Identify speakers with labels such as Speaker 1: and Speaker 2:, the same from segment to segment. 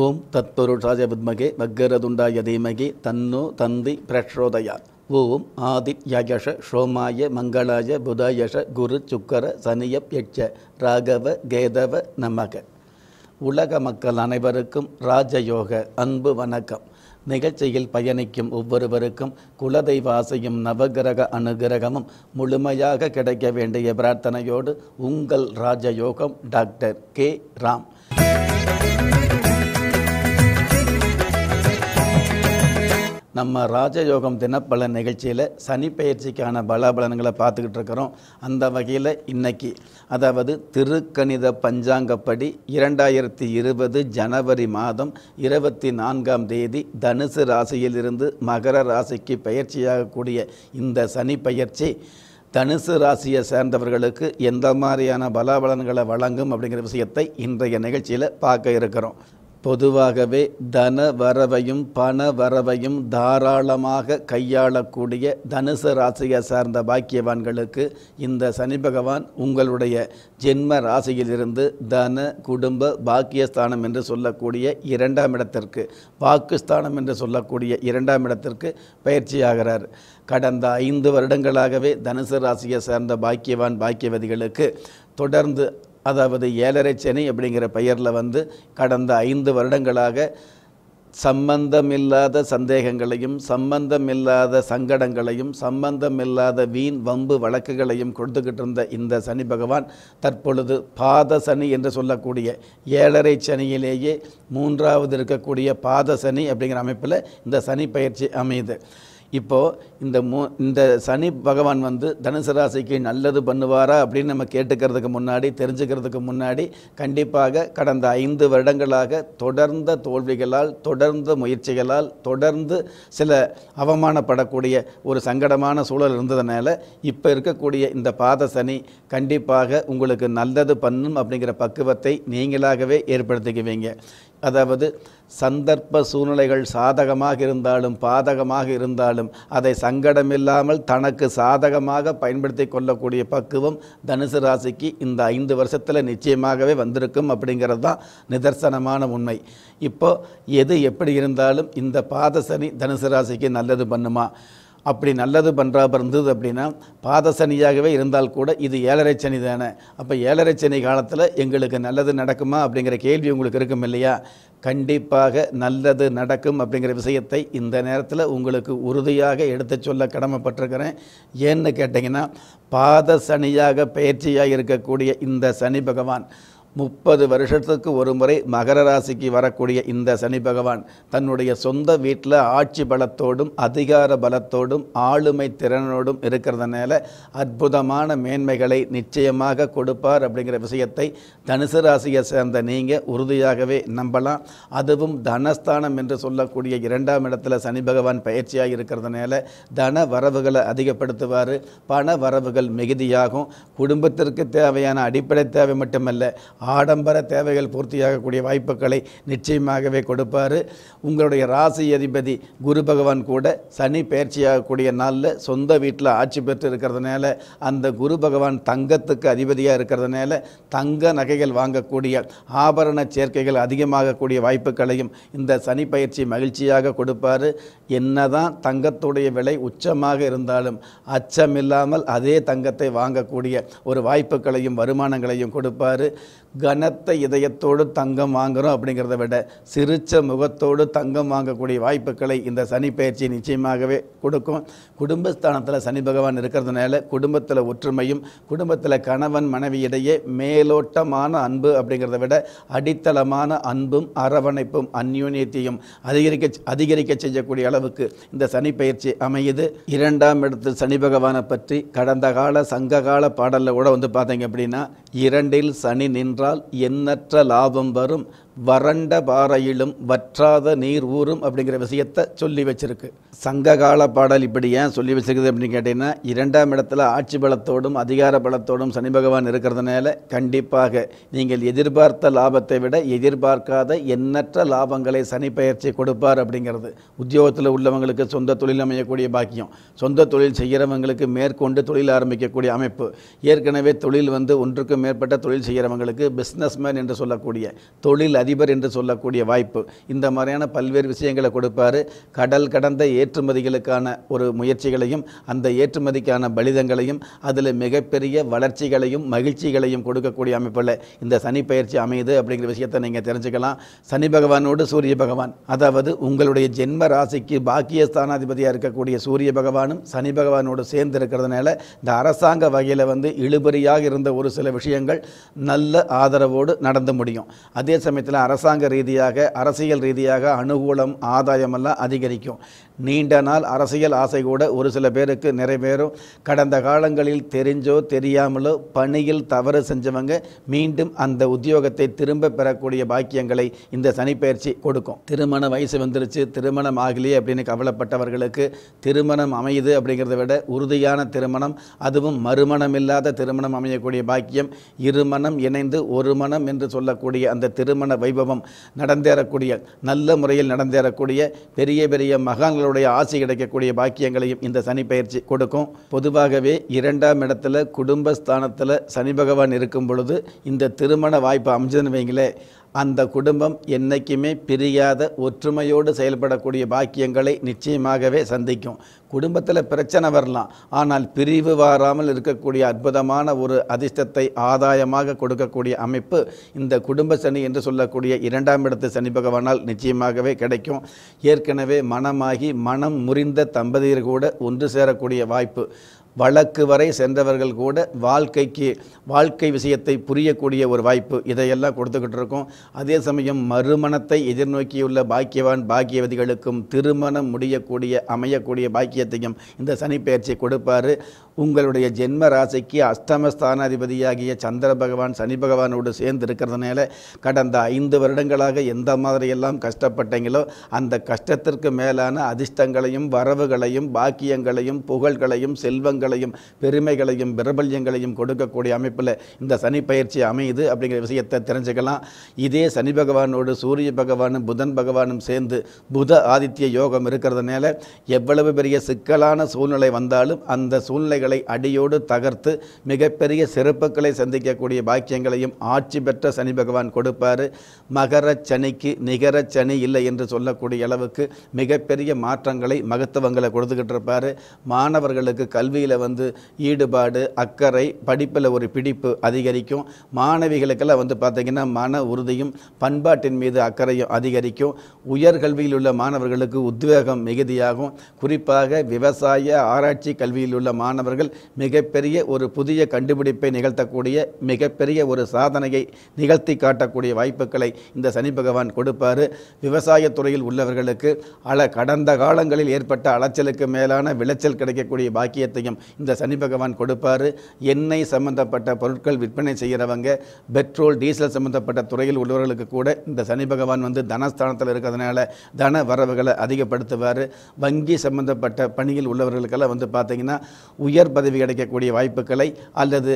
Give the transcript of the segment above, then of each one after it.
Speaker 1: ஓம் தத்பொருஷாய வித்மகே வக்கரதுண்டாய தீமகி தன்னோ தந்தி பிரக்ஷோதயா ஓம் ஆதி ஆதித்யயஷ ஷோமாய மங்களாய புதயஷ குரு சுக்கர சனியப் யட்ச ராகவ கேதவ நமக உலக மக்கள் அனைவருக்கும் ராஜயோக அன்பு வணக்கம் நிகழ்ச்சியில் பயணிக்கும் ஒவ்வொருவருக்கும் குலதெய்வாசையும் ஆசையும் நவகிரக அனுகிரகமும் முழுமையாக கிடைக்க வேண்டிய பிரார்த்தனையோடு உங்கள் ராஜயோகம் டாக்டர் கே ராம் நம்ம ராஜயோகம் தினப்பல நிகழ்ச்சியில் சனி பயிற்சிக்கான பலாபலன்களை பார்த்துக்கிட்டு இருக்கிறோம் அந்த வகையில் இன்னைக்கு அதாவது திருக்கணித பஞ்சாங்கப்படி இரண்டாயிரத்தி இருபது ஜனவரி மாதம் இருபத்தி நான்காம் தேதி தனுசு ராசியிலிருந்து மகர ராசிக்கு பயிற்சியாகக்கூடிய இந்த சனி பயிற்சி தனுசு ராசியை சேர்ந்தவர்களுக்கு எந்த மாதிரியான பலாபலன்களை வழங்கும் அப்படிங்கிற விஷயத்தை இன்றைய நிகழ்ச்சியில் பார்க்க இருக்கிறோம் பொதுவாகவே தன வரவையும் பண வரவையும் தாராளமாக கையாளக்கூடிய தனுசு ராசியை சார்ந்த பாக்கியவான்களுக்கு இந்த சனி பகவான் உங்களுடைய ஜென்ம ராசியிலிருந்து தன குடும்ப பாக்கியஸ்தானம் என்று சொல்லக்கூடிய இரண்டாம் இடத்திற்கு வாக்குஸ்தானம் என்று சொல்லக்கூடிய இரண்டாம் இடத்திற்கு பயிற்சியாகிறார் கடந்த ஐந்து வருடங்களாகவே தனுசு ராசியை சார்ந்த பாக்கியவான் பாக்கியவதிகளுக்கு தொடர்ந்து அதாவது ஏழரை சனி அப்படிங்கிற பெயரில் வந்து கடந்த ஐந்து வருடங்களாக சம்பந்தமில்லாத சந்தேகங்களையும் சம்பந்தமில்லாத சங்கடங்களையும் சம்பந்தமில்லாத வீண் வம்பு வழக்குகளையும் கொடுத்துக்கிட்டு இருந்த இந்த சனி பகவான் தற்பொழுது பாத சனி என்று சொல்லக்கூடிய ஏழரை சனியிலேயே மூன்றாவது இருக்கக்கூடிய பாத சனி அப்படிங்கிற அமைப்பில் இந்த சனி பயிற்சி அமையுது இப்போது இந்த மூ இந்த சனி பகவான் வந்து தனுசு ராசிக்கு நல்லது பண்ணுவாரா அப்படின்னு நம்ம கேட்டுக்கிறதுக்கு முன்னாடி தெரிஞ்சுக்கிறதுக்கு முன்னாடி கண்டிப்பாக கடந்த ஐந்து வருடங்களாக தொடர்ந்த தோல்விகளால் தொடர்ந்த முயற்சிகளால் தொடர்ந்து சில அவமானப்படக்கூடிய ஒரு சங்கடமான சூழல் இருந்ததுனால இப்போ இருக்கக்கூடிய இந்த பாத சனி கண்டிப்பாக உங்களுக்கு நல்லது பண்ணும் அப்படிங்கிற பக்குவத்தை நீங்களாகவே ஏற்படுத்திக்குவீங்க அதாவது சந்தர்ப்ப சூழ்நிலைகள் சாதகமாக இருந்தாலும் பாதகமாக இருந்தாலும் அதை சங்கடமில்லாமல் தனக்கு சாதகமாக பயன்படுத்தி கொள்ளக்கூடிய பக்குவம் தனுசு ராசிக்கு இந்த ஐந்து வருஷத்தில் நிச்சயமாகவே வந்திருக்கும் அப்படிங்கிறது தான் நிதர்சனமான உண்மை இப்போது எது எப்படி இருந்தாலும் இந்த பாதசனி தனுசு ராசிக்கு நல்லது பண்ணுமா அப்படி நல்லது பண்ணுறா பிறந்தது அப்படின்னா பாத சனியாகவே இருந்தால் கூட இது ஏழரை சனி தானே அப்போ ஏழரை சனி காலத்தில் எங்களுக்கு நல்லது நடக்குமா அப்படிங்கிற கேள்வி உங்களுக்கு இருக்கும் இல்லையா கண்டிப்பாக நல்லது நடக்கும் அப்படிங்கிற விஷயத்தை இந்த நேரத்தில் உங்களுக்கு உறுதியாக எடுத்து சொல்ல கடமைப்பட்டிருக்கிறேன் ஏன்னு கேட்டிங்கன்னா பாத சனியாக பயிற்சியாக இருக்கக்கூடிய இந்த சனி பகவான் முப்பது வருஷத்துக்கு ஒரு முறை மகர ராசிக்கு வரக்கூடிய இந்த சனி பகவான் தன்னுடைய சொந்த வீட்டில் ஆட்சி பலத்தோடும் அதிகார பலத்தோடும் ஆளுமை திறனோடும் இருக்கிறதுனால அற்புதமான மேன்மைகளை நிச்சயமாக கொடுப்பார் அப்படிங்கிற விஷயத்தை தனுசு ராசியை சேர்ந்த நீங்கள் உறுதியாகவே நம்பலாம் அதுவும் தனஸ்தானம் என்று சொல்லக்கூடிய இரண்டாம் இடத்துல சனி பகவான் பயிற்சியாக இருக்கிறதுனால தன வரவுகளை அதிகப்படுத்துவார் பண வரவுகள் மிகுதியாகும் குடும்பத்திற்கு தேவையான அடிப்படை தேவை மட்டுமல்ல ஆடம்பர தேவைகள் பூர்த்தியாகக்கூடிய வாய்ப்புகளை நிச்சயமாகவே கொடுப்பார் உங்களுடைய ராசி அதிபதி குரு பகவான் கூட சனி பயிற்சியாகக்கூடிய நாளில் சொந்த வீட்டில் ஆட்சி பெற்று இருக்கிறதுனால அந்த குரு பகவான் தங்கத்துக்கு அதிபதியாக இருக்கிறதுனால தங்க நகைகள் வாங்கக்கூடிய ஆபரண சேர்க்கைகள் அதிகமாகக்கூடிய வாய்ப்புகளையும் இந்த சனி பயிற்சி மகிழ்ச்சியாக கொடுப்பார் என்னதான் தங்கத்துடைய விலை உச்சமாக இருந்தாலும் அச்சமில்லாமல் அதே தங்கத்தை வாங்கக்கூடிய ஒரு வாய்ப்புகளையும் வருமானங்களையும் கொடுப்பார் கனத்த இதயத்தோடு தங்கம் வாங்குகிறோம் அப்படிங்கிறத விட சிரித்த முகத்தோடு தங்கம் வாங்கக்கூடிய வாய்ப்புகளை இந்த சனி பயிற்சி நிச்சயமாகவே கொடுக்கும் குடும்பஸ்தானத்தில் சனி பகவான் இருக்கிறதுனால குடும்பத்தில் ஒற்றுமையும் குடும்பத்தில் கணவன் மனைவியிடையே மேலோட்டமான அன்பு அப்படிங்கிறத விட அடித்தளமான அன்பும் அரவணைப்பும் அந்யூன்யத்தையும் அதிகரிக்க அதிகரிக்க செய்யக்கூடிய அளவுக்கு இந்த சனி பயிற்சி அமையுது இரண்டாம் இடத்தில் சனி பகவானை பற்றி கடந்த கால சங்ககால பாடலில் கூட வந்து பார்த்தீங்க அப்படின்னா இரண்டில் சனி நின்ற என்றால் எண்ணற்ற லாபம் வரும் வறண்ட பாறையிலும் வற்றாத நீர் ஊறும் அப்படிங்கிற விஷயத்தை சொல்லி வச்சிருக்கு சங்ககால பாடல் இப்படி ஏன் சொல்லி வச்சிருக்குது அப்படின்னு கேட்டிங்கன்னா இரண்டாம் இடத்துல ஆட்சி பலத்தோடும் அதிகார பலத்தோடும் சனி பகவான் இருக்கிறதுனால கண்டிப்பாக நீங்கள் எதிர்பார்த்த லாபத்தை விட எதிர்பார்க்காத எண்ணற்ற லாபங்களை சனி பயிற்சி கொடுப்பார் அப்படிங்கிறது உத்தியோகத்தில் உள்ளவங்களுக்கு சொந்த தொழில் அமையக்கூடிய பாக்கியம் சொந்த தொழில் செய்கிறவங்களுக்கு மேற்கொண்டு தொழில் ஆரம்பிக்கக்கூடிய அமைப்பு ஏற்கனவே தொழில் வந்து ஒன்றுக்கும் மேற்பட்ட தொழில் செய்கிறவங்களுக்கு பிஸ்னஸ்மேன் என்று சொல்லக்கூடிய தொழில் அதிபர் என்று சொல்லக்கூடிய வாய்ப்பு இந்த மாதிரியான பல்வேறு விஷயங்களை கொடுப்பார் கடல் கடந்த ஏற்றுமதிகளுக்கான ஒரு முயற்சிகளையும் அந்த ஏற்றுமதிக்கான பலிதங்களையும் அதில் மிகப்பெரிய வளர்ச்சிகளையும் மகிழ்ச்சிகளையும் கொடுக்கக்கூடிய அமைப்பில் இந்த சனி பயிற்சி அமையுது அப்படிங்கிற விஷயத்தை நீங்கள் தெரிஞ்சுக்கலாம் சனி பகவானோடு சூரிய பகவான் அதாவது உங்களுடைய ஜென்ம ராசிக்கு பாக்கிய ஸ்தானாதிபதியாக இருக்கக்கூடிய சூரிய பகவானும் சனி பகவானோடு சேர்ந்து இருக்கிறதுனால இந்த அரசாங்க வகையில் வந்து இழுபறியாக இருந்த ஒரு சில விஷயங்கள் நல்ல ஆதரவோடு நடந்து முடியும் அதே சமயத்தில் அரசாங்க ரீதியாக அரசியல் ரீதியாக அனுகூலம் ஆதாயமெல்லாம் அதிகரிக்கும் நீண்ட நாள் அரசியல் ஆசை கூட ஒரு சில பேருக்கு நிறைவேறும் கடந்த காலங்களில் தெரிஞ்சோ தெரியாமலோ பணியில் தவறு செஞ்சவங்க மீண்டும் அந்த உத்தியோகத்தை திரும்ப பெறக்கூடிய பாக்கியங்களை இந்த சனிப்பயிற்சி கொடுக்கும் திருமண வயசு வந்துருச்சு திருமணம் ஆகலையே அப்படின்னு கவலைப்பட்டவர்களுக்கு திருமணம் அமையுது அப்படிங்கிறத விட உறுதியான திருமணம் அதுவும் மறுமணம் இல்லாத திருமணம் அமையக்கூடிய பாக்கியம் இருமணம் இணைந்து ஒரு மனம் என்று சொல்லக்கூடிய அந்த திருமண வைபவம் நடந்தேறக்கூடிய நல்ல முறையில் நடந்தேறக்கூடிய பெரிய பெரிய மகான்கள் அவர்களுடைய ஆசை கிடைக்கக்கூடிய பாக்கியங்களையும் இந்த சனி பயிற்சி கொடுக்கும் பொதுவாகவே இரண்டாம் இடத்துல குடும்பஸ்தானத்தில் சனி பகவான் இருக்கும் பொழுது இந்த திருமண வாய்ப்பு அமைஞ்சதுன்னு வைங்களேன் அந்த குடும்பம் என்றைக்குமே பிரியாத ஒற்றுமையோடு செயல்படக்கூடிய பாக்கியங்களை நிச்சயமாகவே சந்திக்கும் குடும்பத்தில் பிரச்சனை வரலாம் ஆனால் பிரிவு வாராமல் இருக்கக்கூடிய அற்புதமான ஒரு அதிர்ஷ்டத்தை ஆதாயமாக கொடுக்கக்கூடிய அமைப்பு இந்த குடும்ப சனி என்று சொல்லக்கூடிய இரண்டாம் இடத்து சனி பகவானால் நிச்சயமாகவே கிடைக்கும் ஏற்கனவே மனமாகி மனம் முறிந்த தம்பதியர் கூட ஒன்று சேரக்கூடிய வாய்ப்பு வழக்கு வரை சென்றவர்கள் கூட வாழ்க்கைக்கு வாழ்க்கை விஷயத்தை புரியக்கூடிய ஒரு வாய்ப்பு இதையெல்லாம் கொடுத்துக்கிட்டு இருக்கோம் அதே சமயம் மறுமணத்தை எதிர்நோக்கியுள்ள பாக்கியவான் பாக்கியவதிகளுக்கும் திருமணம் முடியக்கூடிய அமையக்கூடிய பாக்கியத்தையும் இந்த சனிப்பெயர்ச்சி கொடுப்பார் உங்களுடைய ஜென்ம ராசிக்கு அஷ்டமஸ்தானாதிபதியாகிய சந்திர பகவான் சனி பகவானோடு சேர்ந்து இருக்கிறதுனால கடந்த ஐந்து வருடங்களாக எந்த மாதிரியெல்லாம் கஷ்டப்பட்டீங்களோ அந்த கஷ்டத்திற்கு மேலான அதிர்ஷ்டங்களையும் வரவுகளையும் பாக்கியங்களையும் புகழ்களையும் செல்வங்களையும் பெருமைகளையும் பிரபல்யங்களையும் கொடுக்கக்கூடிய அமைப்பில் இந்த சனி பயிற்சி அமையுது அப்படிங்கிற விஷயத்தை தெரிஞ்சுக்கலாம் இதே சனி பகவானோடு சூரிய பகவானும் புதன் பகவானும் சேர்ந்து புத ஆதித்ய யோகம் இருக்கிறதுனால எவ்வளவு பெரிய சிக்கலான சூழ்நிலை வந்தாலும் அந்த சூழ்நிலை எதிரிகளை அடியோடு தகர்த்து மிகப்பெரிய சிறப்புகளை சந்திக்கக்கூடிய பாக்கியங்களையும் ஆட்சி பெற்ற சனி பகவான் கொடுப்பார் மகர சனிக்கு நிகர சனி இல்லை என்று சொல்லக்கூடிய அளவுக்கு மிகப்பெரிய மாற்றங்களை மகத்துவங்களை கொடுத்துக்கிட்டு இருப்பார் மாணவர்களுக்கு கல்வியில் வந்து ஈடுபாடு அக்கறை படிப்பில் ஒரு பிடிப்பு அதிகரிக்கும் மாணவிகளுக்கெல்லாம் வந்து பார்த்திங்கன்னா மன உறுதியும் பண்பாட்டின் மீது அக்கறையும் அதிகரிக்கும் உயர்கல்வியில் உள்ள மாணவர்களுக்கு உத்வேகம் மிகுதியாகும் குறிப்பாக விவசாய ஆராய்ச்சி கல்வியில் உள்ள மாணவர்கள் அவர்கள் மிகப்பெரிய ஒரு புதிய கண்டுபிடிப்பை நிகழ்த்தக்கூடிய மிகப்பெரிய ஒரு சாதனையை நிகழ்த்தி காட்டக்கூடிய வாய்ப்புகளை இந்த சனி பகவான் கொடுப்பார் விவசாயத்துறையில் உள்ளவர்களுக்கு அல கடந்த காலங்களில் ஏற்பட்ட அலைச்சலுக்கு மேலான விளைச்சல் கிடைக்கக்கூடிய பாக்கியத்தையும் இந்த சனி பகவான் கொடுப்பார் எண்ணெய் சம்பந்தப்பட்ட பொருட்கள் விற்பனை செய்கிறவங்க பெட்ரோல் டீசல் சம்பந்தப்பட்ட துறையில் உள்ளவர்களுக்கு கூட இந்த சனி பகவான் வந்து தனஸ்தானத்தில் இருக்கிறதுனால தன வரவுகளை அதிகப்படுத்துவார் வங்கி சம்பந்தப்பட்ட பணியில் உள்ளவர்களுக்கெல்லாம் வந்து பார்த்தீங்கன்னா உயர் உயர் பதவி கிடைக்கக்கூடிய வாய்ப்புகளை அல்லது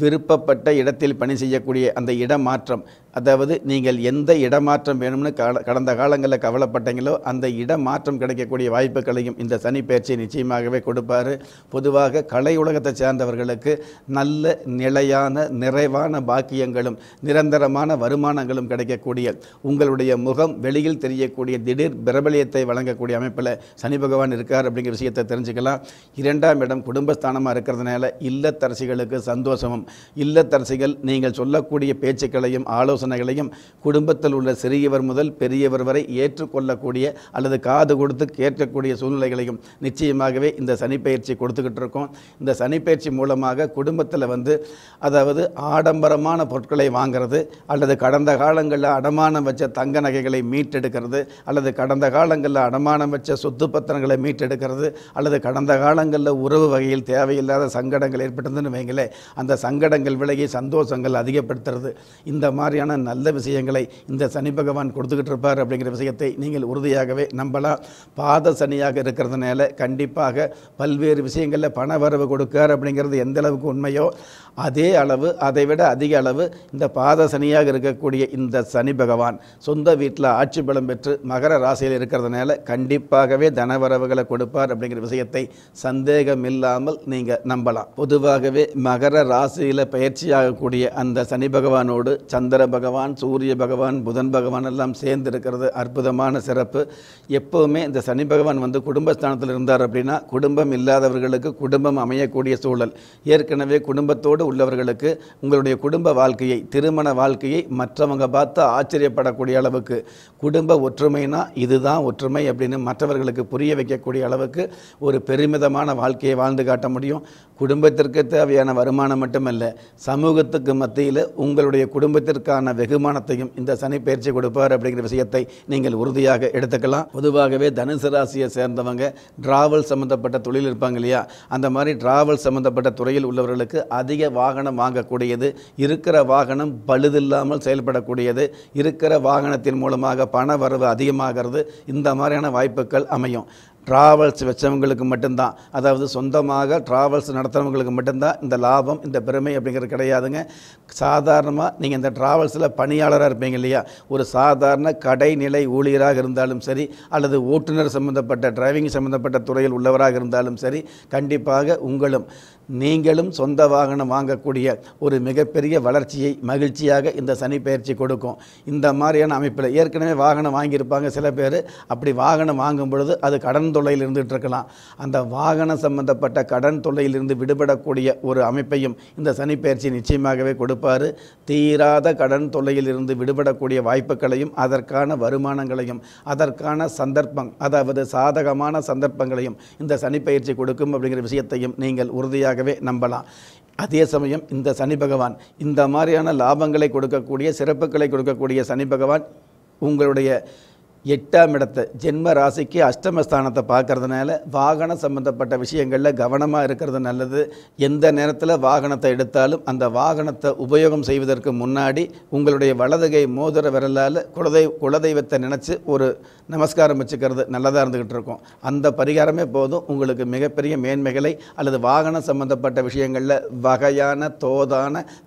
Speaker 1: விருப்பப்பட்ட இடத்தில் பணி செய்யக்கூடிய அந்த இடமாற்றம் அதாவது நீங்கள் எந்த இடமாற்றம் வேணும்னு கடந்த காலங்களில் கவலைப்பட்டீங்களோ அந்த இடமாற்றம் கிடைக்கக்கூடிய வாய்ப்புகளையும் இந்த சனி பயிற்சி நிச்சயமாகவே கொடுப்பார் பொதுவாக கலை உலகத்தை சேர்ந்தவர்களுக்கு நல்ல நிலையான நிறைவான பாக்கியங்களும் நிரந்தரமான வருமானங்களும் கிடைக்கக்கூடிய உங்களுடைய முகம் வெளியில் தெரியக்கூடிய திடீர் பிரபலியத்தை வழங்கக்கூடிய அமைப்பில் சனி பகவான் இருக்கார் அப்படிங்கிற விஷயத்தை தெரிஞ்சுக்கலாம் இரண்டாம் இடம் குடும்பஸ்தான் ஸ்தானமாக இருக்கிறதுனால இல்லத்தரசிகளுக்கு சந்தோஷமும் இல்லத்தரசிகள் நீங்கள் சொல்லக்கூடிய பேச்சுக்களையும் ஆலோசனைகளையும் குடும்பத்தில் உள்ள சிறியவர் முதல் பெரியவர் வரை ஏற்றுக்கொள்ளக்கூடிய அல்லது காது கொடுத்து கேட்கக்கூடிய சூழ்நிலைகளையும் நிச்சயமாகவே இந்த சனிப்பயிற்சி கொடுத்துக்கிட்டு இருக்கோம் இந்த சனிப்பயிற்சி மூலமாக குடும்பத்தில் வந்து அதாவது ஆடம்பரமான பொருட்களை வாங்கிறது அல்லது கடந்த காலங்களில் அடமானம் வச்ச தங்க நகைகளை மீட்டெடுக்கிறது அல்லது கடந்த காலங்களில் அடமானம் வச்ச சொத்து பத்திரங்களை மீட்டெடுக்கிறது அல்லது கடந்த காலங்களில் உறவு வகையில் தேவை தேவையில்லாத சங்கடங்கள் ஏற்பட்டதுன்னு வைங்களே அந்த சங்கடங்கள் விலகி சந்தோஷங்கள் அதிகப்படுத்துறது இந்த மாதிரியான நல்ல விஷயங்களை இந்த சனி பகவான் கொடுத்துக்கிட்டு இருப்பார் அப்படிங்கிற விஷயத்தை நீங்கள் உறுதியாகவே நம்பலாம் பாத சனியாக இருக்கிறதுனால கண்டிப்பாக பல்வேறு விஷயங்களில் பண வரவு கொடுக்கார் அப்படிங்கிறது எந்த அளவுக்கு உண்மையோ அதே அளவு அதை விட அதிக அளவு இந்த பாத சனியாக இருக்கக்கூடிய இந்த சனி பகவான் சொந்த வீட்டில் ஆட்சி பலம் பெற்று மகர ராசியில் இருக்கிறதுனால கண்டிப்பாகவே தனவரவுகளை கொடுப்பார் அப்படிங்கிற விஷயத்தை சந்தேகம் இல்லாமல் நீங்கள் நம்பலாம் பொதுவாகவே மகர ராசியில் பயிற்சியாகக்கூடிய அந்த சனி பகவானோடு சந்திர பகவான் சூரிய பகவான் புதன் பகவான் எல்லாம் சேர்ந்து இருக்கிறது அற்புதமான சிறப்பு எப்போவுமே இந்த சனி பகவான் வந்து குடும்பஸ்தானத்தில் இருந்தார் அப்படின்னா குடும்பம் இல்லாதவர்களுக்கு குடும்பம் அமையக்கூடிய சூழல் ஏற்கனவே குடும்பத்தோடு உள்ளவர்களுக்கு உங்களுடைய குடும்ப வாழ்க்கையை திருமண வாழ்க்கையை மற்றவங்க பார்த்து ஆச்சரியப்படக்கூடிய அளவுக்கு குடும்ப ஒற்றுமைனா இதுதான் ஒற்றுமை அப்படின்னு மற்றவர்களுக்கு புரிய வைக்கக்கூடிய அளவுக்கு ஒரு பெருமிதமான வாழ்க்கையை வாழ்ந்து காட்ட முடியும் குடும்பத்திற்கு தேவையான வருமானம் மட்டுமல்ல சமூகத்துக்கு மத்தியில் உங்களுடைய குடும்பத்திற்கான வெகுமானத்தையும் இந்த சனி பயிற்சி கொடுப்பார் அப்படிங்கிற விஷயத்தை நீங்கள் உறுதியாக எடுத்துக்கலாம் பொதுவாகவே தனுசு ராசியை சேர்ந்தவங்க டிராவல் சம்மந்தப்பட்ட தொழில் இருப்பாங்க இல்லையா அந்த மாதிரி டிராவல் சம்மந்தப்பட்ட துறையில் உள்ளவர்களுக்கு அதிக வாகனம் வாங்கக்கூடியது இருக்கிற வாகனம் பழுதில்லாமல் செயல்படக்கூடியது இருக்கிற வாகனத்தின் மூலமாக பண வரவு அதிகமாகிறது இந்த மாதிரியான வாய்ப்புகள் அமையும் ட்ராவல்ஸ் வச்சவங்களுக்கு மட்டும்தான் அதாவது சொந்தமாக ட்ராவல்ஸ் நடத்துகிறவங்களுக்கு மட்டும்தான் இந்த லாபம் இந்த பெருமை அப்படிங்கிறது கிடையாதுங்க சாதாரணமாக நீங்கள் இந்த ட்ராவல்ஸில் பணியாளராக இருப்பீங்க இல்லையா ஒரு சாதாரண கடைநிலை ஊழியராக இருந்தாலும் சரி அல்லது ஓட்டுநர் சம்மந்தப்பட்ட டிரைவிங் சம்மந்தப்பட்ட துறையில் உள்ளவராக இருந்தாலும் சரி கண்டிப்பாக உங்களும் நீங்களும் சொந்த வாகனம் வாங்கக்கூடிய ஒரு மிகப்பெரிய வளர்ச்சியை மகிழ்ச்சியாக இந்த சனி பயிற்சி கொடுக்கும் இந்த மாதிரியான அமைப்பில் ஏற்கனவே வாகனம் வாங்கியிருப்பாங்க சில பேர் அப்படி வாகனம் வாங்கும் பொழுது அது கடன் தொல்லையில் இருந்துட்டு இருக்கலாம் அந்த வாகன சம்பந்தப்பட்ட கடன் தொல்லையிலிருந்து விடுபடக்கூடிய ஒரு அமைப்பையும் இந்த சனிப்பெயர்ச்சி நிச்சயமாகவே கொடுப்பார் தீராத கடன் தொல்லையிலிருந்து விடுபடக்கூடிய வாய்ப்புகளையும் அதற்கான வருமானங்களையும் அதற்கான சந்தர்ப்பம் அதாவது சாதகமான சந்தர்ப்பங்களையும் இந்த சனிப்பயிற்சி கொடுக்கும் அப்படிங்கிற விஷயத்தையும் நீங்கள் உறுதியாகவே நம்பலாம் அதே சமயம் இந்த சனி பகவான் இந்த மாதிரியான லாபங்களை கொடுக்கக்கூடிய சிறப்புகளை கொடுக்கக்கூடிய சனி பகவான் உங்களுடைய எட்டாம் இடத்தை ஜென்ம ராசிக்கு அஷ்டமஸ்தானத்தை பார்க்கறதுனால வாகனம் சம்மந்தப்பட்ட விஷயங்களில் கவனமாக இருக்கிறது நல்லது எந்த நேரத்தில் வாகனத்தை எடுத்தாலும் அந்த வாகனத்தை உபயோகம் செய்வதற்கு முன்னாடி உங்களுடைய வலதுகை மோதிர விரலால் குலதெய் குலதெய்வத்தை நினச்சி ஒரு நமஸ்காரம் வச்சுக்கிறது நல்லதாக இருந்துக்கிட்டு இருக்கும் அந்த பரிகாரமே போதும் உங்களுக்கு மிகப்பெரிய மேன்மைகளை அல்லது வாகனம் சம்மந்தப்பட்ட விஷயங்களில் வகையான தோதான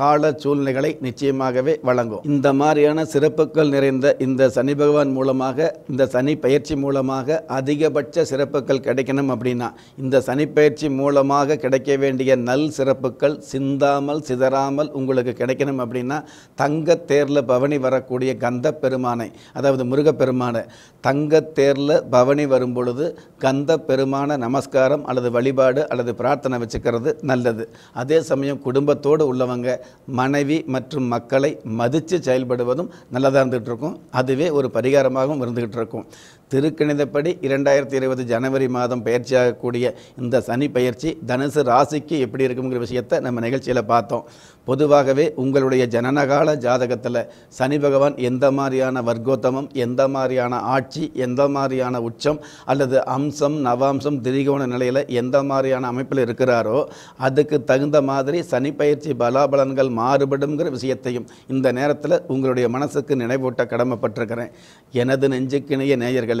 Speaker 1: கால சூழ்நிலைகளை நிச்சயமாகவே வழங்கும் இந்த மாதிரியான சிறப்புகள் நிறைந்த இந்த சனி பகவான் மூலமாக மூலமாக இந்த சனி பயிற்சி மூலமாக அதிகபட்ச சிறப்புகள் கிடைக்கணும் அப்படின்னா இந்த சனி பயிற்சி மூலமாக கிடைக்க வேண்டிய நல் சிறப்புகள் சிந்தாமல் சிதறாமல் உங்களுக்கு கிடைக்கணும் அப்படின்னா தங்கத்தேரில் பவனி வரக்கூடிய கந்த பெருமானை அதாவது முருகப்பெருமானை தங்கத்தேரில் பவனி வரும் பொழுது கந்த பெருமான நமஸ்காரம் அல்லது வழிபாடு அல்லது பிரார்த்தனை வச்சுக்கிறது நல்லது அதே சமயம் குடும்பத்தோடு உள்ளவங்க மனைவி மற்றும் மக்களை மதித்து செயல்படுவதும் நல்லதாக இருந்துகிட்ருக்கும் அதுவே ஒரு பரிகாரமாகவும் இருந்துக்கிட்டு இருக்கும் திருக்கணிதப்படி இரண்டாயிரத்தி இருபது ஜனவரி மாதம் பயிற்சியாகக்கூடிய இந்த சனி பயிற்சி தனுசு ராசிக்கு எப்படி இருக்குங்கிற விஷயத்தை நம்ம நிகழ்ச்சியில் பார்த்தோம் பொதுவாகவே உங்களுடைய ஜனனகால ஜாதகத்தில் சனி பகவான் எந்த மாதிரியான வர்க்கோத்தமம் எந்த மாதிரியான ஆட்சி எந்த மாதிரியான உச்சம் அல்லது அம்சம் நவாம்சம் திரிகோண நிலையில் எந்த மாதிரியான அமைப்பில் இருக்கிறாரோ அதுக்கு தகுந்த மாதிரி சனி பயிற்சி பலாபலன்கள் மாறுபடுங்கிற விஷயத்தையும் இந்த நேரத்தில் உங்களுடைய மனசுக்கு நினைவூட்ட கடமைப்பட்டிருக்கிறேன் எனது நெஞ்சுக்கிணைய நேயர்களை